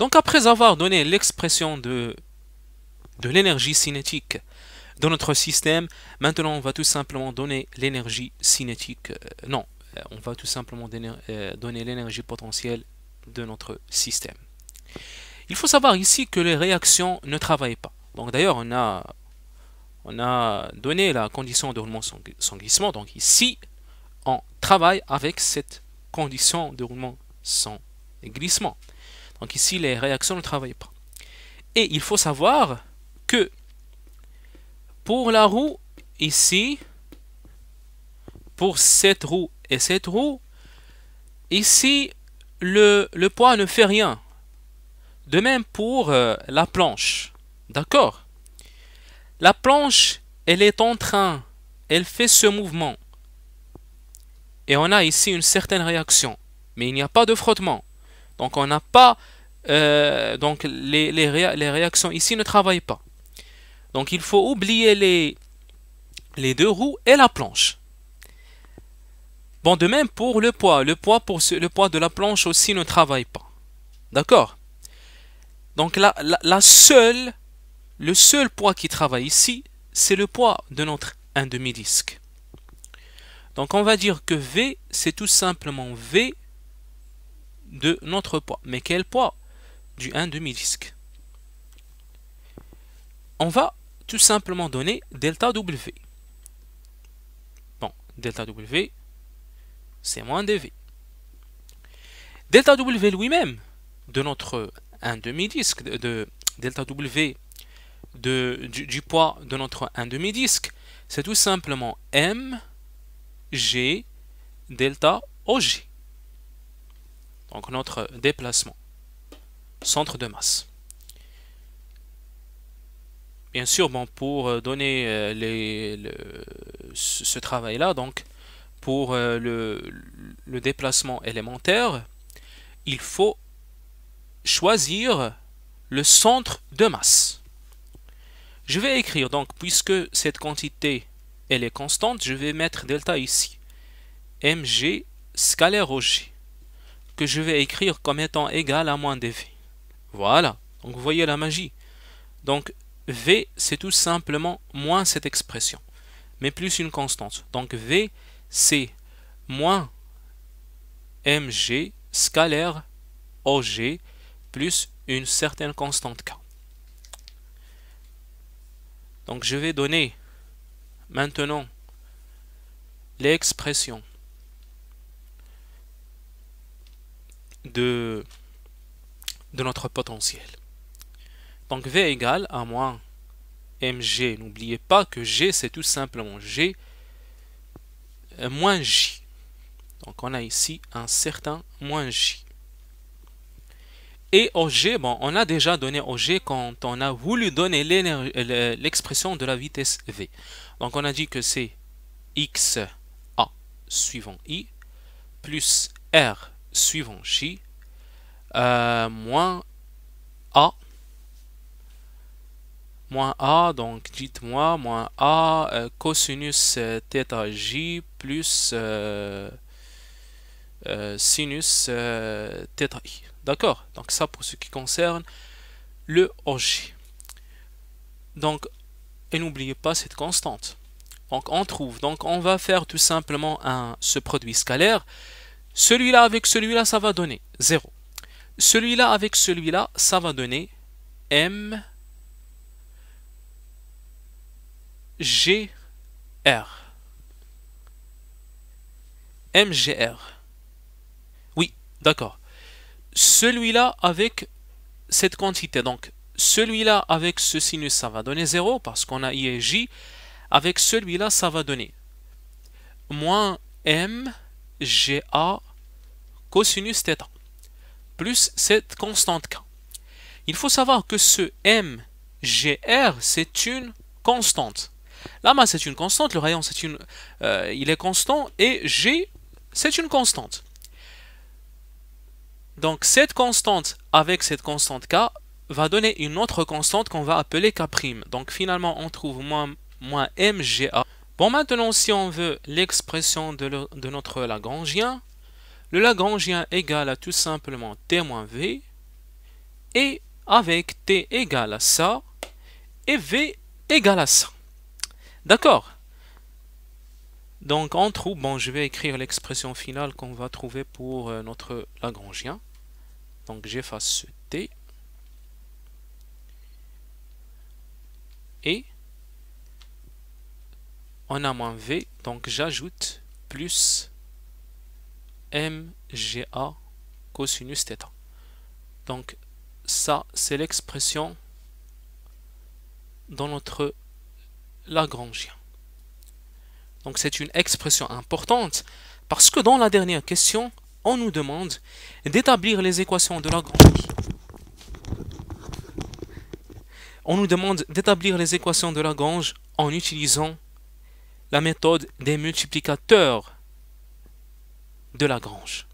Donc après avoir donné l'expression de, de l'énergie cinétique de notre système, maintenant on va tout simplement donner l'énergie cinétique, euh, non, euh, on va tout simplement euh, donner, l'énergie potentielle de notre système. Il faut savoir ici que les réactions ne travaillent pas. Donc d'ailleurs on a, on a donné la condition de roulement sans glissement, donc ici on travaille avec cette condition de roulement sans glissement. Donc ici, les réactions ne travaillent pas. Et il faut savoir que pour la roue ici, pour cette roue et cette roue, ici, le, poids ne fait rien. De même pour euh, la planche. D'accord La planche, elle est en train, elle fait ce mouvement. Et on a ici une certaine réaction, mais il n'y a pas de frottement. Donc on n'a pas... Euh, donc les, les, réactions ici ne travaillent pas. Donc il faut oublier les, les deux roues et la planche. Bon, de même pour le poids. Le poids, pour le poids de la planche aussi ne travaille pas. D'accord Donc la, la, seule, le seul poids qui travaille ici, c'est le poids de notre un demi-disque. Donc on va dire que V, c'est tout simplement V de notre poids. Mais quel poids Du 1 demi-disque. On va tout simplement donner delta W. Bon, delta W, c'est moins dV. Delta W lui-même, de notre 1 demi-disque, de, delta W du, poids de notre 1 demi-disque, c'est tout simplement M, G, delta OG donc notre déplacement, centre de masse. Bien sûr, pour euh, donner euh, ce travail-là, donc pour euh, le, déplacement élémentaire, il faut choisir le centre de masse. Je vais écrire, donc, puisque cette quantité, elle est constante, je vais mettre delta ici. mg scalaire g que je vais écrire comme étant égal à moins dV Voilà, donc vous voyez la magie. Donc v, c'est tout simplement moins cette expression, mais plus une constante. Donc v, c'est moins mg scalaire OG plus une certaine constante K. Donc je vais donner maintenant l'expression de, de notre potentiel. Donc V égal à moins mg. N'oubliez pas que g, c'est tout simplement g euh, moins j. Donc on a ici un certain moins j. Et OG, g, bon, on a déjà donné au g quand on a voulu donner l'expression de la vitesse v. Donc on a dit que c'est x suivant i plus r suivant J, euh, moins A, moins A, donc dites-moi, moins A, euh, cosinus euh, Theta J plus sinus Theta I. D'accord Donc ça pour ce qui concerne le OG Donc, et n'oubliez pas cette constante. Donc on trouve, donc on va faire tout simplement un, ce produit scalaire. Celui-là avec celui-là, ça va donner 0. Celui-là avec celui-là, ça va donner M G R. MGR. Oui, d'accord. Celui-là avec cette quantité. Donc, celui-là avec ce sinus, ça va donner 0 parce qu'on a I et J. Avec celui-là, ça va donner moins MGA cosinus θ, plus cette constante k. Il faut savoir que ce mgr, c'est une constante. La masse est une constante, le rayon c'est une, euh, il est constant et g c'est une constante. Donc cette constante avec cette constante k va donner une autre constante qu'on va appeler k'. Donc finalement on trouve moins, moins mga. Bon maintenant si on veut l'expression de, de, notre Lagrangien, le Lagrangien égal à tout simplement t moins v, et avec t égale à ça, et v égal à ça. D'accord Donc entre trouve, bon je vais écrire l'expression finale qu'on va trouver pour euh, notre Lagrangien. Donc j'efface ce t, et on a moins v, donc j'ajoute plus MGA cosinus θ. Donc ça, c'est l'expression dans notre Lagrangien. Donc c'est une expression importante parce que dans la dernière question, on nous demande d'établir les équations de Lagrange. On nous demande d'établir les équations de Lagrange en utilisant la méthode des multiplicateurs de la grange.